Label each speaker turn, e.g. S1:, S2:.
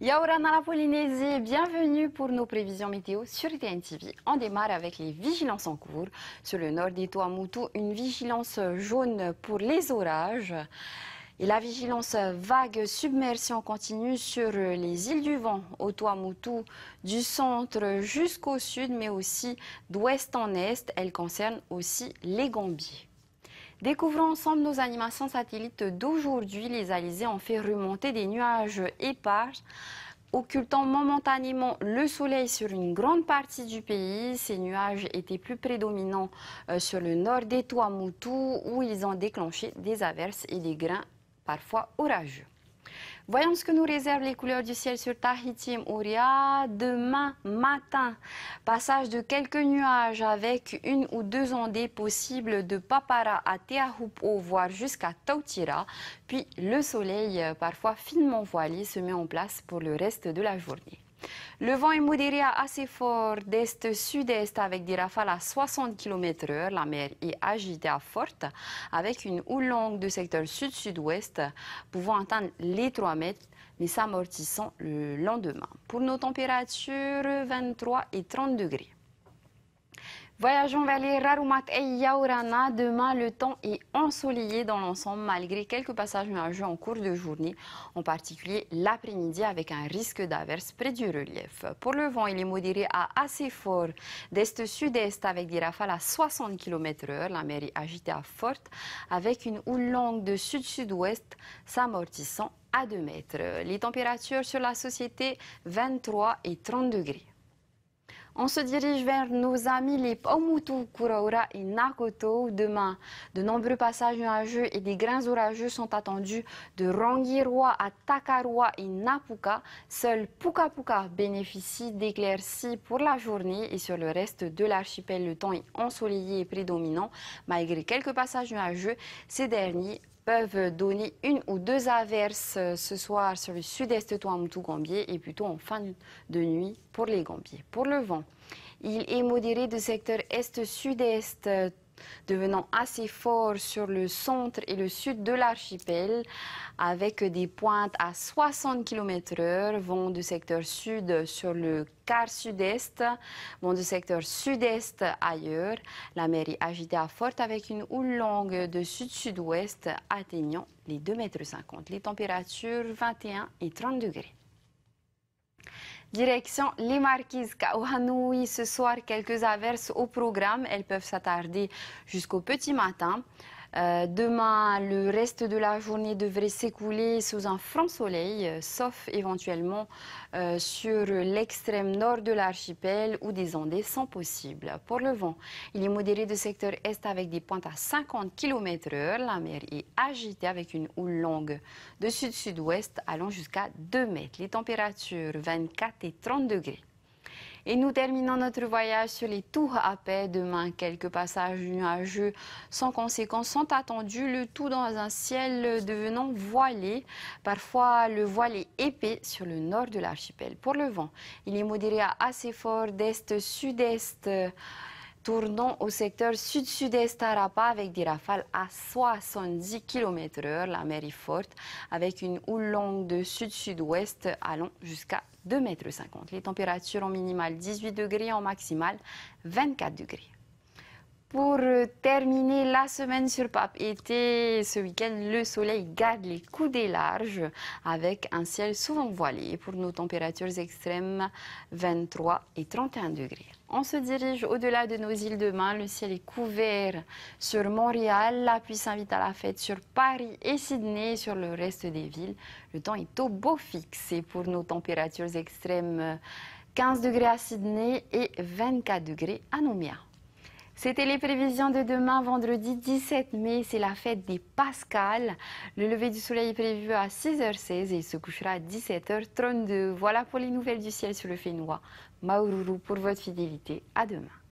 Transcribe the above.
S1: Yaurana la Polynésie, bienvenue pour nos prévisions météo sur TNTV. On démarre avec les vigilances en cours. Sur le nord des Tuamotu, une vigilance jaune pour les orages. Et la vigilance vague submersion continue sur les îles du vent, au Tuamotu, du centre jusqu'au sud, mais aussi d'ouest en est. Elle concerne aussi les Gambiers. Découvrons ensemble nos animations satellites d'aujourd'hui. Les Alizés ont fait remonter des nuages épars occultant momentanément le soleil sur une grande partie du pays. Ces nuages étaient plus prédominants euh, sur le nord des Tuamotu où ils ont déclenché des averses et des grains parfois orageux. Voyons ce que nous réservent les couleurs du ciel sur Tahiti Mouria. Demain matin, passage de quelques nuages avec une ou deux ondées possibles de Papara à Teahupo, voire jusqu'à Tautira. Puis le soleil, euh, parfois finement voilé, se met en place pour le reste de la journée. Le vent est modéré à assez fort d'est-sud-est avec des rafales à 60 km/h. La mer est agitée à forte avec une houle longue de secteur sud-sud-ouest pouvant atteindre les 3 mètres mais s'amortissant le lendemain. Pour nos températures, 23 et 30 degrés. Voyageons vers les Rarumat et Yaourana. Demain, le temps est ensoleillé dans l'ensemble malgré quelques passages nuageux en cours de journée, en particulier l'après-midi avec un risque d'averse près du relief. Pour le vent, il est modéré à assez fort d'est-sud-est avec des rafales à 60 km/h. La mer est agitée à forte avec une houle longue de sud-sud-ouest s'amortissant à 2 mètres. Les températures sur la société 23 et 30 degrés. On se dirige vers nos amis les Pomutu, Kuraura et Nakoto demain. De nombreux passages nuageux et des grains orageux sont attendus de Rangiroa à Takaroa et Napuka. Seul Puka Puka bénéficie d'éclaircies pour la journée et sur le reste de l'archipel, le temps est ensoleillé et prédominant. Malgré quelques passages nuageux, ces derniers peuvent donner une ou deux averses euh, ce soir sur le sud-est tout Gambier et plutôt en fin de nuit pour les Gambiers. Pour le vent, il est modéré de secteur est-sud-est euh, devenant assez fort sur le centre et le sud de l'archipel, avec des pointes à 60 km/h, vont du secteur sud sur le quart sud-est, vont du secteur sud-est ailleurs. La mer est agitée à forte avec une houle longue de sud-sud-ouest atteignant les 2,50 m. Les températures 21 et 30 degrés. Direction les Marquises Kauhanoui ce soir quelques averses au programme. Elles peuvent s'attarder jusqu'au petit matin. Euh, demain, le reste de la journée devrait s'écouler sous un franc soleil, euh, sauf éventuellement euh, sur l'extrême nord de l'archipel où des ondées sont possibles. Pour le vent, il est modéré de secteur est avec des pointes à 50 km/h. La mer est agitée avec une houle longue de sud-sud-ouest allant jusqu'à 2 mètres. Les températures 24 et 30 degrés. Et nous terminons notre voyage sur les tours à paix. Demain, quelques passages nuageux sans conséquence sont attendus, le tout dans un ciel devenant voilé. Parfois, le voile épais sur le nord de l'archipel. Pour le vent, il est modéré à assez fort d'est-sud-est. sud est Tournons au secteur sud-sud-est à Rapa avec des rafales à 70 km/h, la mer est forte, avec une houle longue de sud-sud-ouest allant jusqu'à 2,50 m. Les températures en minimal 18 degrés, en maximale 24 degrés. Pour euh, terminer la semaine sur Pape été, ce week-end, le soleil garde les coudées larges avec un ciel souvent voilé pour nos températures extrêmes 23 et 31 degrés. On se dirige au-delà de nos îles demain. Le ciel est couvert sur Montréal. La pluie s'invite à la fête sur Paris et Sydney sur le reste des villes. Le temps est au beau fixe et pour nos températures extrêmes 15 degrés à Sydney et 24 degrés à Nouméa. C'était les prévisions de demain, vendredi 17 mai. C'est la fête des Pascales. Le lever du soleil est prévu à 6h16 et il se couchera à 17h32. Voilà pour les nouvelles du ciel sur le Fénois. Maururu pour votre fidélité. À demain.